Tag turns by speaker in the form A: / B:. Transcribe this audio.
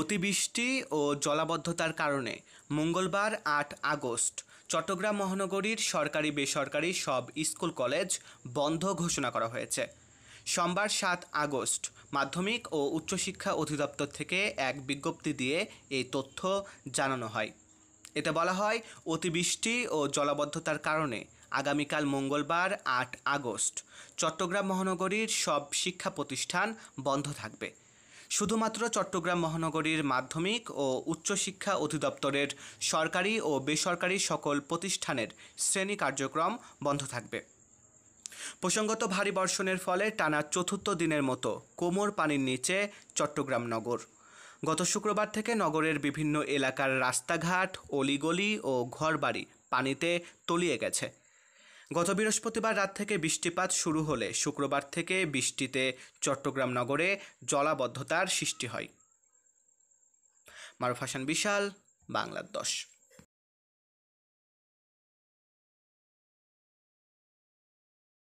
A: অতিবৃষ্টি ও জলাবদ্ধতার কারণে মঙ্গলবার আট আগস্ট চট্টগ্রাম মহানগরীর সরকারি বেসরকারি সব স্কুল কলেজ বন্ধ ঘোষণা করা হয়েছে সোমবার সাত আগস্ট মাধ্যমিক ও উচ্চশিক্ষা অধিদপ্তর থেকে এক বিজ্ঞপ্তি দিয়ে এই তথ্য জানানো হয় এতে বলা হয় অতিবৃষ্টি ও জলাবদ্ধতার কারণে আগামীকাল মঙ্গলবার আট আগস্ট চট্টগ্রাম মহানগরীর সব শিক্ষা প্রতিষ্ঠান বন্ধ থাকবে শুধুমাত্র চট্টগ্রাম মহানগরীর মাধ্যমিক ও উচ্চশিক্ষা অধিদপ্তরের সরকারি ও বেসরকারি সকল প্রতিষ্ঠানের শ্রেণী কার্যক্রম বন্ধ থাকবে প্রসঙ্গত ভারী বর্ষণের ফলে টানা চতুর্থ দিনের মতো কোমর পানির নিচে চট্টগ্রাম নগর গত শুক্রবার থেকে নগরের বিভিন্ন এলাকার রাস্তাঘাট অলিগলি ও ঘরবাড়ি পানিতে তলিয়ে গেছে গত বৃহস্পতিবার রাত থেকে বৃষ্টিপাত শুরু হলে শুক্রবার থেকে বৃষ্টিতে চট্টগ্রাম নগরে জলাবদ্ধতার সৃষ্টি হয় মারুফ হাসান বিশাল বাংলার দশ